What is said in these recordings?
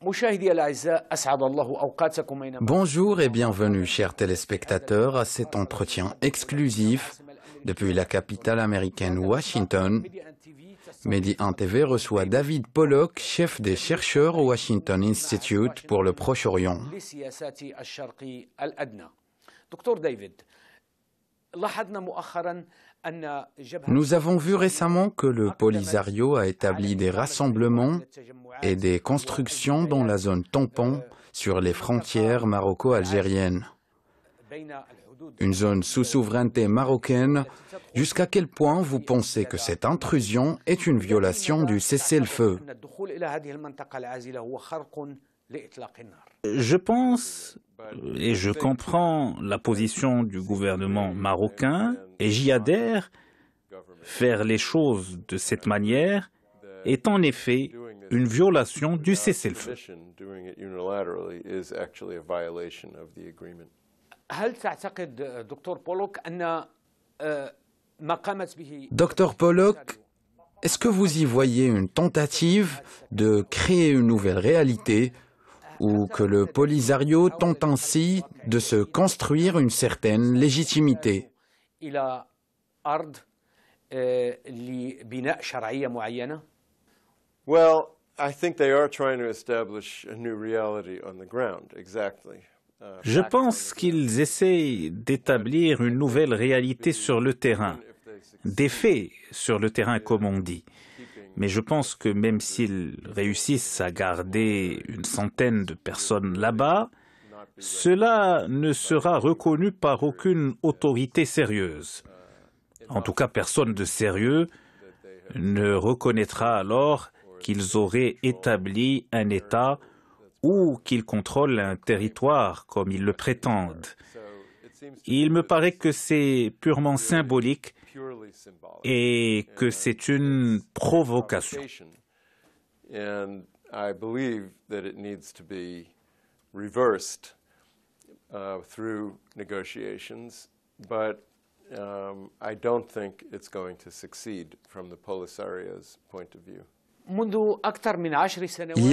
Bonjour et bienvenue, chers téléspectateurs, à cet entretien exclusif depuis la capitale américaine Washington. Median TV reçoit David Pollock, chef des chercheurs au Washington Institute pour le Proche-Orient. Nous avons vu récemment que le Polisario a établi des rassemblements et des constructions dans la zone tampon sur les frontières maroco-algériennes, une zone sous souveraineté marocaine. Jusqu'à quel point vous pensez que cette intrusion est une violation du cessez-le-feu je pense et je comprends la position du gouvernement marocain et j'y adhère. Faire les choses de cette manière est en effet une violation du cessez-le-feu. Docteur Pollock, est-ce que vous y voyez une tentative de créer une nouvelle réalité ou que le Polisario tente ainsi de se construire une certaine légitimité. Euh, Je pense qu'ils essayent d'établir une nouvelle réalité sur le terrain, des faits sur le terrain comme on dit. Mais je pense que même s'ils réussissent à garder une centaine de personnes là-bas, cela ne sera reconnu par aucune autorité sérieuse. En tout cas, personne de sérieux ne reconnaîtra alors qu'ils auraient établi un État ou qu'ils contrôlent un territoire comme ils le prétendent. Il me paraît que c'est purement symbolique et que c'est une provocation. Il y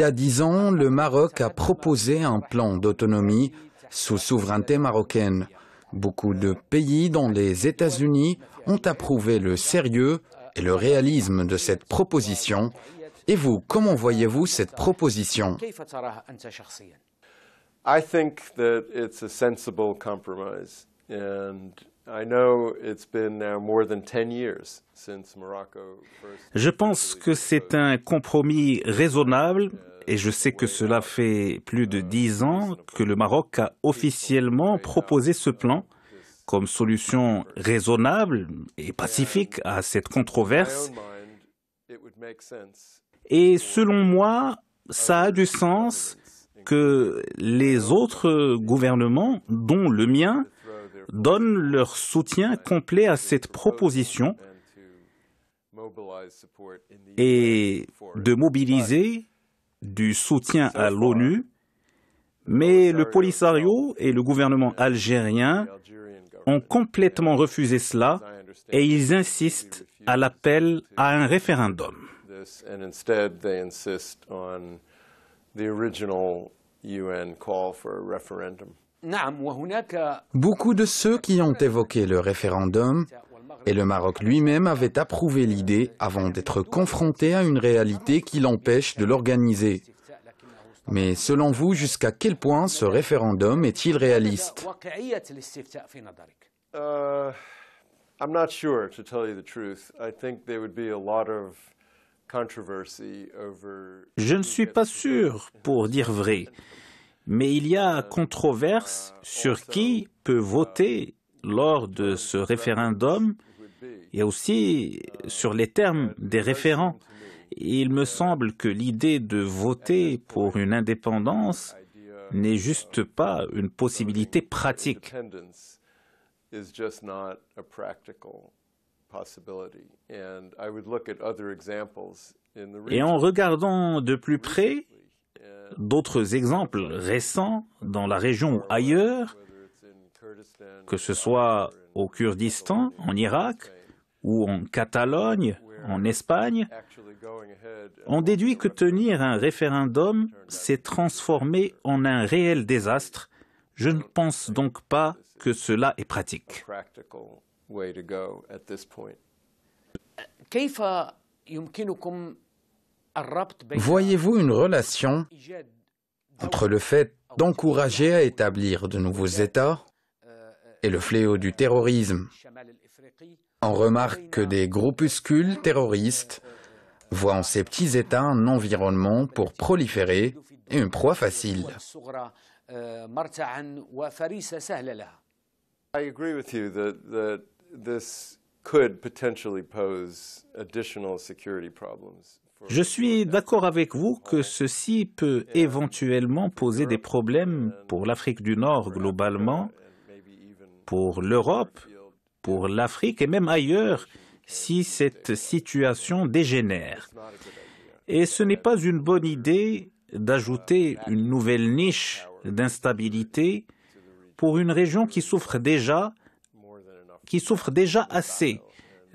a dix ans, le Maroc a proposé un plan d'autonomie sous souveraineté marocaine Beaucoup de pays, dont les États-Unis, ont approuvé le sérieux et le réalisme de cette proposition. Et vous, comment voyez-vous cette proposition Je pense que c'est un compromis raisonnable et je sais que cela fait plus de dix ans que le Maroc a officiellement proposé ce plan comme solution raisonnable et pacifique à cette controverse. Et selon moi, ça a du sens que les autres gouvernements, dont le mien, donnent leur soutien complet à cette proposition et de mobiliser du soutien à l'ONU, mais le Polisario et le gouvernement algérien ont complètement refusé cela et ils insistent à l'appel à un référendum. Beaucoup de ceux qui ont évoqué le référendum et le Maroc lui-même avait approuvé l'idée avant d'être confronté à une réalité qui l'empêche de l'organiser. Mais selon vous, jusqu'à quel point ce référendum est-il réaliste euh, je ne suis pas sûr, pour dire vrai, mais il y a controverse sur qui peut voter lors de ce référendum et aussi sur les termes des référents. Il me semble que l'idée de voter pour une indépendance n'est juste pas une possibilité pratique. Et en regardant de plus près d'autres exemples récents dans la région ou ailleurs, que ce soit au Kurdistan, en Irak, ou en Catalogne, en Espagne, on déduit que tenir un référendum s'est transformé en un réel désastre. Je ne pense donc pas que cela est pratique. Voyez-vous une relation entre le fait d'encourager à établir de nouveaux États et le fléau du terrorisme. On remarque que des groupuscules terroristes voient en ces petits États un environnement pour proliférer et une proie facile. Je suis d'accord avec vous que ceci peut éventuellement poser des problèmes pour l'Afrique du Nord globalement pour l'Europe, pour l'Afrique et même ailleurs si cette situation dégénère. Et ce n'est pas une bonne idée d'ajouter une nouvelle niche d'instabilité pour une région qui souffre déjà, qui souffre déjà assez,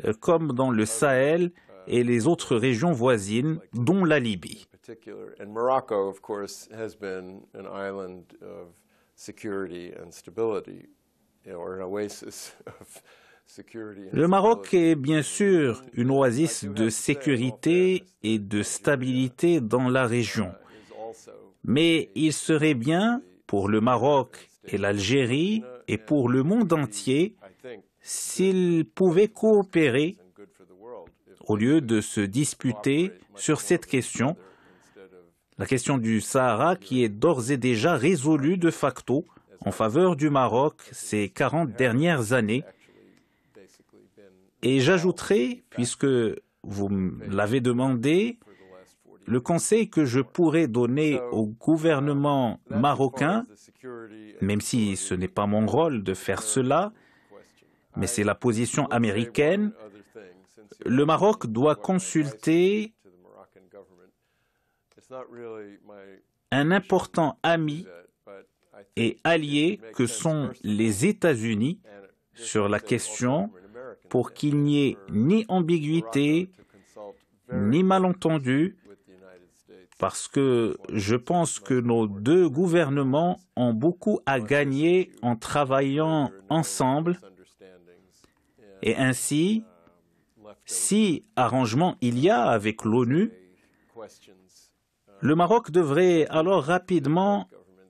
euh, comme dans le Sahel et les autres régions voisines, dont la Libye. Morocco, of course, has been an island of security and stability Le Maroc est bien sûr une oasis de sécurité et de stabilité dans la région. Mais il serait bien pour le Maroc et l'Algérie et pour le monde entier s'ils pouvaient coopérer au lieu de se disputer sur cette question, la question du Sahara qui est d'ores et déjà résolue de facto en faveur du Maroc ces 40 dernières années. Et j'ajouterai, puisque vous l'avez demandé, le conseil que je pourrais donner au gouvernement marocain, même si ce n'est pas mon rôle de faire cela, mais c'est la position américaine, le Maroc doit consulter un important ami et alliés que sont les États-Unis sur la question pour qu'il n'y ait ni ambiguïté ni malentendu parce que je pense que nos deux gouvernements ont beaucoup à gagner en travaillant ensemble et ainsi, si arrangement il y a avec l'ONU, le Maroc devrait alors rapidement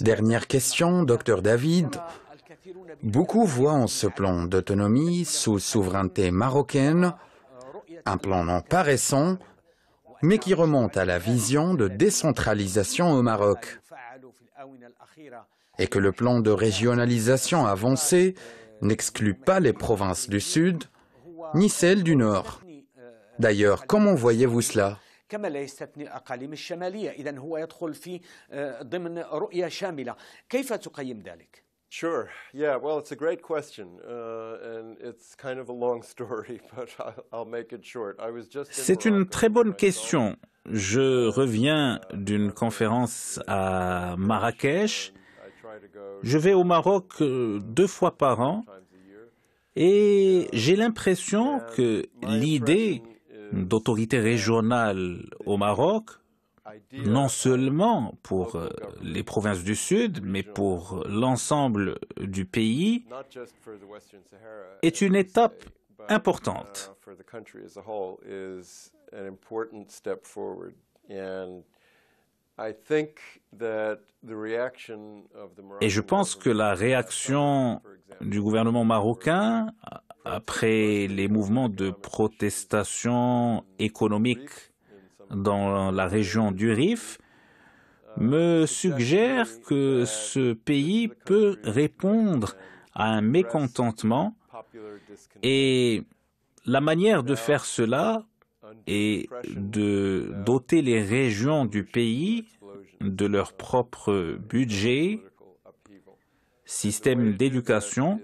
Dernière question, docteur David. Beaucoup voient en ce plan d'autonomie sous souveraineté marocaine un plan non paraissant, mais qui remonte à la vision de décentralisation au Maroc et que le plan de régionalisation avancé n'exclut pas les provinces du Sud ni celles du Nord. D'ailleurs, comment voyez-vous cela كما لا يستثني الأقاليم الشمالية إذا هو يدخل في ضمن رؤية شاملة كيف تقيم ذلك؟ Sure. Yeah. Well, it's a great question, uh, and it's kind of a long story, but I'll make it short. I was just. C'est une très bonne question. Je reviens d'une conférence à Marrakech. Je vais au Maroc euh, deux fois par an, et j'ai l'impression que l'idée D'autorité régionale au Maroc, non seulement pour euh, les provinces du Sud, mais pour l'ensemble du pays, est une étape importante. Uh, et je pense que la réaction du gouvernement marocain après les mouvements de protestation économique dans la région du Rif uh, me suggère que ce pays peut répondre à un mécontentement et la manière de faire cela et de doter les régions du pays de leur propre budget, système d'éducation,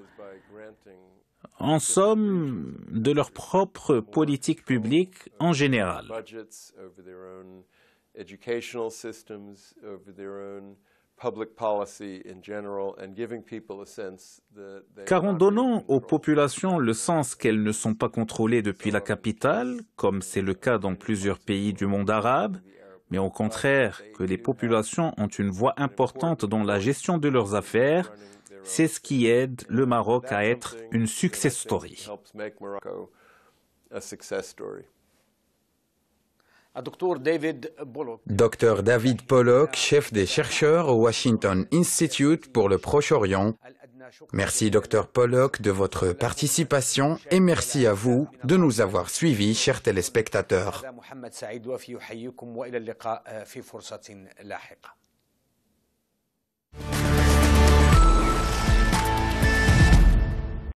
en somme, de leur propre politique publique en général. Car en donnant aux populations le sens qu'elles ne sont pas contrôlées depuis la capitale, comme c'est le cas dans plusieurs pays du monde arabe, mais au contraire que les populations ont une voix importante dans la gestion de leurs affaires, c'est ce qui aide le Maroc à être une success story. Dr David Pollock, chef des chercheurs au Washington Institute pour le Proche-Orient. Merci Dr Pollock de votre participation et merci à vous de nous avoir suivis, chers téléspectateurs.